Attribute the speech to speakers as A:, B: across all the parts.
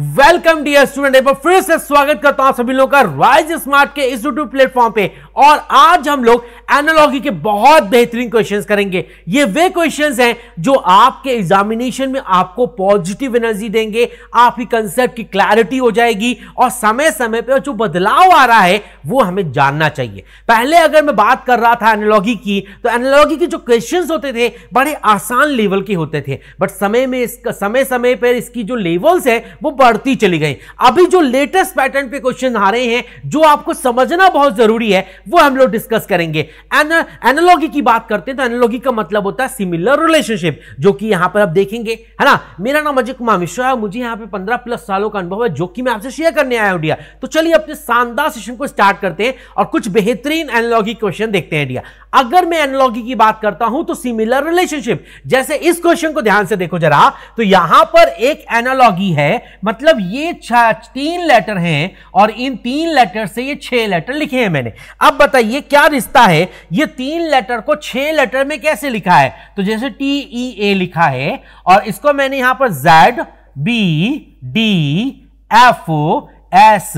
A: welcome dear student एक बार फिर से स्वागत करता हूं सभी लोगों का राइज स्मार्ट के इस यूट्यूब प्लेटफॉर्म पे और आज हम लोग एनालॉजी के बहुत बेहतरीन क्वेश्चंस करेंगे ये वे क्वेश्चंस हैं जो आपके एग्जामिनेशन में आपको पॉजिटिव एनर्जी देंगे आपकी कंसेप्ट की क्लैरिटी हो जाएगी और समय समय पर जो बदलाव आ रहा है वो हमें जानना चाहिए पहले अगर मैं बात कर रहा था एनोलॉगी की तो एनोलॉगी के जो क्वेश्चन होते थे बड़े आसान लेवल के होते थे बट समय में इसका समय समय पर इसकी जो लेवल्स है वो बढ़ती चली गई अभी जो लेटेस्ट पैटर्न पे क्वेश्चन आ रहे हैं जो आपको समझना बहुत जरूरी है वो हम लोग डिस्कस करेंगे एन, एनालॉगी की बात करते हैं तो एनालॉगी का मतलब होता है सिमिलर रिलेशनशिप जो कि यहां पर आप देखेंगे है ना मेरा नाम अजय कुमार मिश्रा है मुझे यहां पर पंद्रह प्लस सालों का अनुभव है जो कि मैं आपसे शेयर करने आया हूं डिया तो चलिए अपने शानदार सेशन को स्टार्ट करते हैं और कुछ बेहतरीन एनोलॉगी क्वेश्चन देखते हैं डिया अगर मैं एनोलॉगी की बात करता हूं तो सिमिलर रिलेशनशिप जैसे इस क्वेश्चन को ध्यान से देखो जरा तो यहां पर एक एनालॉगी है मतलब मतलब ये तीन लेटर हैं और इन तीन लेटर से ये छह लेटर लिखे हैं मैंने अब बताइए क्या रिश्ता है ये तीन लेटर को छह लेटर में कैसे लिखा है तो जैसे टी ई ए लिखा है और इसको मैंने यहां पर Z B D F S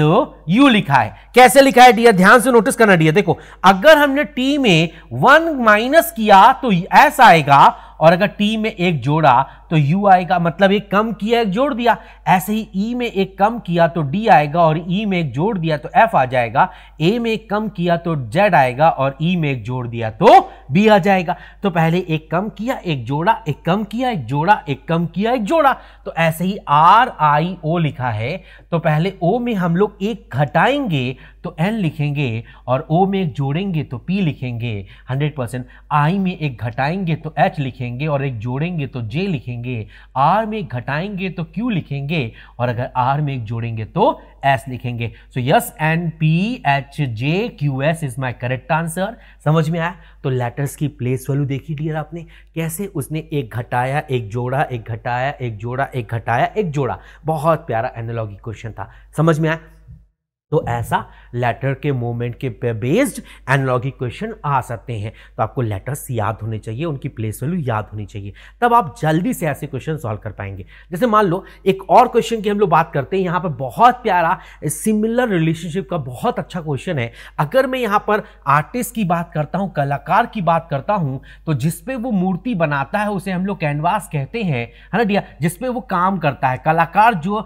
A: U लिखा है कैसे लिखा है डियर ध्यान से नोटिस करना डियर देखो अगर हमने टी में वन माइनस किया तो एस आएगा और अगर टी में एक जोड़ा तो यू आएगा मतलब एक कम किया एक जोड़ दिया ऐसे ही ई e में एक कम किया तो डी आएगा और ई e में एक जोड़ दिया तो एफ आ जाएगा ए में एक कम किया तो जेड आएगा और ई e में एक जोड़ दिया तो बी आ जाएगा तो पहले एक कम किया एक जोड़ा एक कम किया एक जोड़ा एक कम किया एक जोड़ा तो ऐसे ही आर आई ओ लिखा है तो पहले ओ में हम लोग एक घटाएंगे तो एन लिखेंगे और ओ में एक जोड़ेंगे तो पी लिखेंगे हंड्रेड परसेंट आई में एक घटाएंगे तो एच लिखेंगे लिखेंगे और एक जोड़ेंगे तो जे लिखेंगे आर में घटाएंगे तो क्यू लिखेंगे और अगर आर में एक जोड़ेंगे तो एस लिखेंगे so yes N P H J Q S is my correct answer समझ में आया तो लेटर्स की प्लेस वैल्यू देखी डियर आपने कैसे उसने एक घटाया एक जोड़ा एक घटाया एक जोड़ा एक घटाया एक जोड़ा बहुत प्यारा एनोलॉगी क्वेश्चन था समझ में आया तो ऐसा लेटर के मोमेंट के बेस्ड एनोलॉगिक क्वेश्चन आ सकते हैं तो आपको लेटर्स याद होने चाहिए उनकी प्लेस वैल्यू याद होनी चाहिए तब आप जल्दी से ऐसे क्वेश्चन सॉल्व कर पाएंगे जैसे मान लो एक और क्वेश्चन की हम लोग बात करते हैं यहाँ पर बहुत प्यारा सिमिलर रिलेशनशिप का बहुत अच्छा क्वेश्चन है अगर मैं यहाँ पर आर्टिस्ट की बात करता हूँ कलाकार की बात करता हूँ तो जिसपे वो मूर्ति बनाता है उसे हम लोग कैनवास कहते हैं है ना डिया जिसपे वो काम करता है कलाकार जो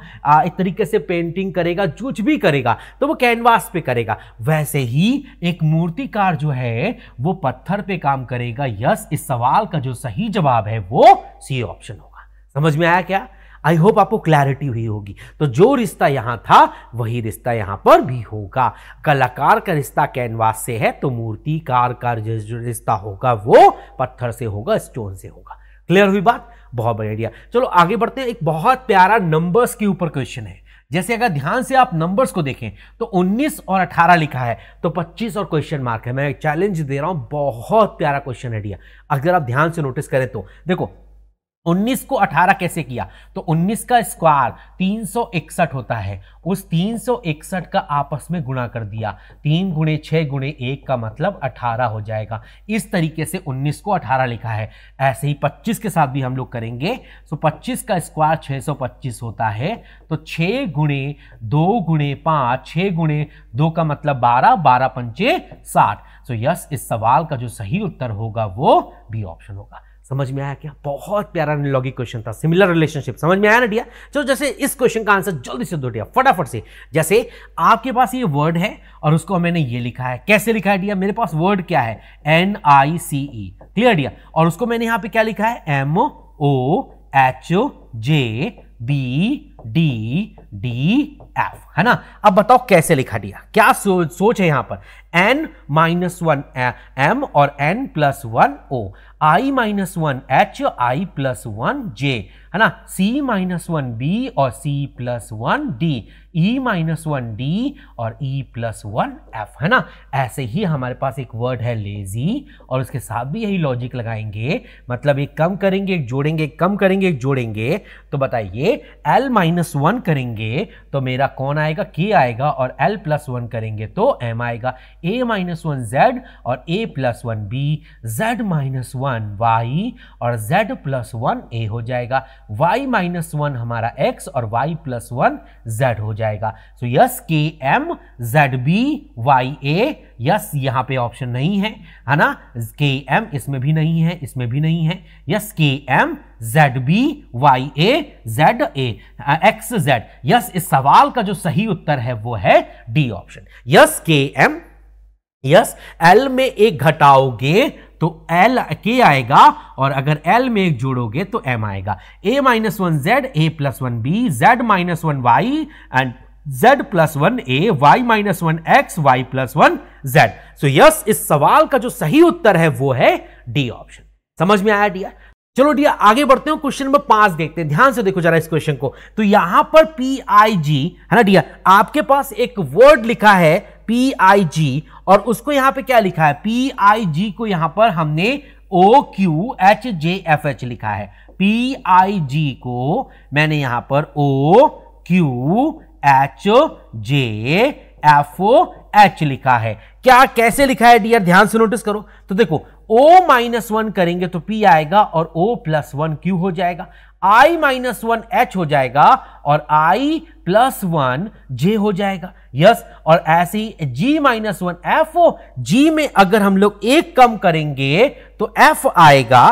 A: एक तरीके से पेंटिंग करेगा कुछ भी करेगा तो वो कैनवास पे करेगा वैसे ही एक मूर्तिकार जो है वो पत्थर पे काम करेगा यस इस सवाल का जो सही जवाब है वो सी ऑप्शन होगा समझ में आया क्या आई होप आपको क्लैरिटी हुई होगी तो जो रिश्ता यहां था वही रिश्ता यहां पर भी होगा कलाकार का रिश्ता कैनवास से है तो मूर्तिकार का जो रिश्ता होगा वो पत्थर से होगा स्टोन से होगा क्लियर हुई बात बहुत बढ़िया चलो आगे बढ़ते हैं एक बहुत प्यारा नंबर्स के ऊपर क्वेश्चन है जैसे अगर ध्यान से आप नंबर्स को देखें तो 19 और 18 लिखा है तो 25 और क्वेश्चन मार्क है मैं चैलेंज दे रहा हूं बहुत प्यारा क्वेश्चन है डिया अगर आप ध्यान से नोटिस करें तो देखो 19 को 18 कैसे किया तो 19 का स्क्वायर तीन होता है उस तीन का आपस में गुणा कर दिया तीन गुणे छः गुणे एक का मतलब 18 हो जाएगा इस तरीके से 19 को 18 लिखा है ऐसे ही 25 के साथ भी हम लोग करेंगे सो तो 25 का स्क्वायर 625 होता है तो 6 गुणे दो गुणे पाँच छः गुणे दो का मतलब 12 बारह पंचे साठ सो तो यस इस सवाल का जो सही उत्तर होगा वो बी ऑप्शन होगा समझ में आया क्या बहुत प्यारा लॉगिक क्वेश्चन था सिमिलर रिलेशनशिप समझ में आया ना डिया चलो जैसे इस क्वेश्चन का आंसर जल्दी से दो डिया फटाफट से जैसे आपके पास ये वर्ड है और उसको मैंने ये लिखा है कैसे लिखा है डिया मेरे पास वर्ड क्या है एन आई सी ई क्लियर डिया और उसको मैंने यहां पे क्या लिखा है M O H J B D D F है ना अब बताओ कैसे लिखा दिया क्या सो, सोच है यहां पर एन माइनस वन एम और N plus one O I minus one H I plus one J है ना सी माइनस वन बी और C plus one D E minus one D और ई प्लस वन एफ है ना ऐसे ही हमारे पास एक वर्ड है लेजी और उसके साथ भी यही लॉजिक लगाएंगे मतलब एक कम करेंगे एक जोड़ेंगे एक कम करेंगे एक जोड़ेंगे तो बताइए एल माइनस माइनस वन करेंगे तो मेरा कौन आएगा के आएगा और एल प्लस वन करेंगे तो एम आएगा ए माइनस वन जेड और A plus one B Z minus one Y और जेड प्लस वन ए हो जाएगा वाई माइनस वन हमारा एक्स और वाई प्लस वन जेड हो जाएगा so yes K M Z B Y A yes यहाँ पे ऑप्शन नहीं है है ना के एम इसमें भी नहीं है इसमें भी नहीं है yes K M Z B Y A Z A X Z yes इस सवाल का जो सही उत्तर है वो है D option yes K M yes L में एक घटाओगे तो एल के आएगा और अगर एल में एक जोड़ोगे तो एम आएगा A minus one Z A plus one B Z minus one Y and Z plus one A Y minus one X Y plus one Z so yes इस सवाल का जो सही उत्तर है वो है डी ऑप्शन समझ में आया डिया चलो डिया आगे बढ़ते हो क्वेश्चन नंबर पांच देखते हैं ध्यान से देखो जरा इस क्वेश्चन को तो यहां पर पी आई जी है ना डिया आपके पास एक वर्ड लिखा है पी आई जी और उसको यहां पे क्या लिखा है पी आई जी को यहां पर हमने O Q H J F H लिखा है पी आई जी को मैंने यहां पर O Q H J F O H लिखा है क्या कैसे लिखा है डियर ध्यान से नोटिस करो तो देखो ओ माइनस वन करेंगे तो पी आएगा और ओ प्लस वन क्यू हो जाएगा I माइनस वन एच हो जाएगा और I प्लस वन जे हो जाएगा यस और ऐसे ही G minus one F O G में अगर हम लोग एक कम करेंगे तो F आएगा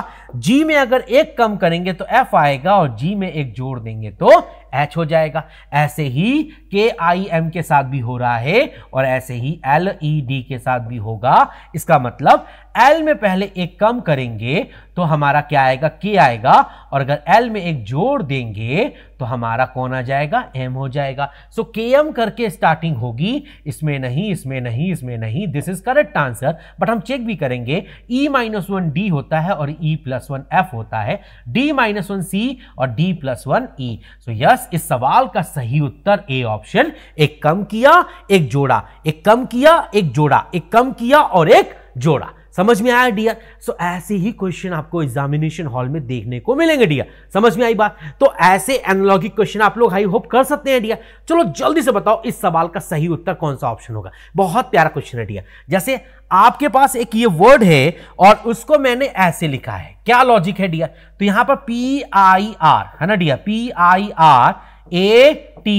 A: G में अगर एक कम करेंगे तो F आएगा और G में एक जोड़ देंगे तो एच हो जाएगा ऐसे ही के आई एम के साथ भी हो रहा है और ऐसे ही एल ई डी के साथ भी होगा इसका मतलब एल में पहले एक कम करेंगे तो हमारा क्या आएगा के आएगा और अगर एल में एक जोड़ देंगे तो हमारा कौन आ जाएगा एम हो जाएगा सो के एम करके स्टार्टिंग होगी इसमें नहीं इसमें नहीं इसमें नहीं this is correct answer but हम चेक भी करेंगे ई माइनस वन डी होता है और ई प्लस वन एफ होता है डी माइनस वन सी और D plus one E so yes इस सवाल का सही उत्तर ए ऑप्शन एक कम किया एक जोड़ा एक कम किया एक जोड़ा एक कम किया और एक जोड़ा समझ में आया डियर सो ऐसे ही क्वेश्चन आपको एग्जामिनेशन हॉल में देखने को मिलेंगे डियर समझ में आई बात तो ऐसे एनोलॉजिक क्वेश्चन आप लोग हाई होप कर सकते हैं डियर चलो जल्दी से बताओ इस सवाल का सही उत्तर कौन सा ऑप्शन होगा बहुत प्यारा क्वेश्चन है डियर जैसे आपके पास एक ये वर्ड है और उसको मैंने ऐसे लिखा है क्या लॉजिक है डियर तो यहां पर पी आई आर है ना dear P I R A T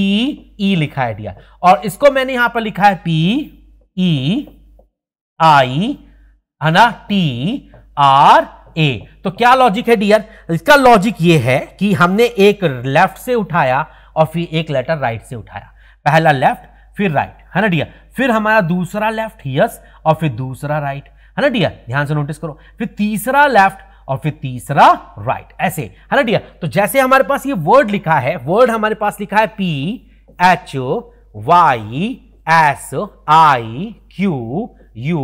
A: E लिखा है डियर और इसको मैंने यहां पर लिखा है पी ई आई है ना टी आर ए तो क्या लॉजिक है डियर इसका लॉजिक ये है कि हमने एक लेफ्ट से उठाया और फिर एक लेटर राइट से उठाया पहला लेफ्ट फिर राइट है ना डियर फिर हमारा दूसरा लेफ्ट यस और फिर दूसरा राइट है ना डियर ध्यान से नोटिस करो फिर तीसरा लेफ्ट और फिर तीसरा राइट ऐसे है ना डियर तो जैसे हमारे पास ये वर्ड लिखा है वर्ड हमारे पास लिखा है P H Y S I Q U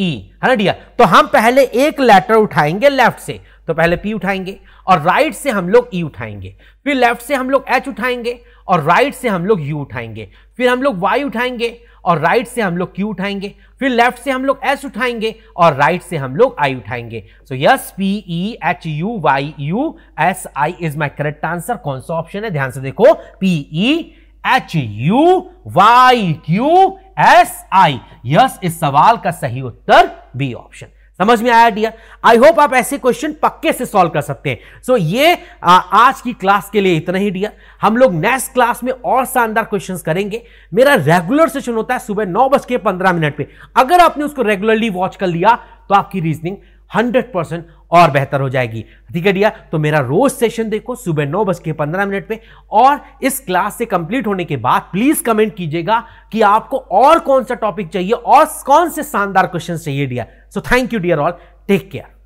A: E e, है ना डियर तो हम पहले एक लेटर उठाएंगे लेफ्ट से तो पहले पी उठाएंगे और राइट से हम लोग ई e उठाएंगे फिर लेफ्ट से हम लोग एच उठाएंगे और राइट से हम लोग यू उठाएंगे फिर हम लोग वाई उठाएंगे और राइट से हम लोग क्यू उठाएंगे फिर लेफ्ट से हम लोग एस उठाएंगे और राइट से हम लोग आई उठाएंगे so yes P E H U Y U S I is my correct answer कौन सा ऑप्शन है ध्यान से देखो P E H U Y Q S I yes इस सवाल का सही उत्तर बी ऑप्शन समझ में आया डियर आई होप आप ऐसे क्वेश्चन पक्के से सॉल्व कर सकते हैं सो so, ये आ, आज की क्लास के लिए इतना ही डियर हम लोग नेक्स्ट क्लास में और शानदार क्वेश्चन करेंगे मेरा रेगुलर सेशन होता है सुबह नौ बज के पंद्रह मिनट पे अगर आपने उसको रेगुलरली वॉच कर लिया तो आपकी रीजनिंग हंड्रेड परसेंट और बेहतर हो जाएगी ठीक है डिया तो मेरा रोज सेशन देखो सुबह नौ बज के पंद्रह मिनट पे और इस क्लास से कंप्लीट होने के बाद प्लीज कमेंट कीजिएगा कि आपको और कौन सा टॉपिक चाहिए और कौन से शानदार क्वेश्चन चाहिए dear so thank you dear all take care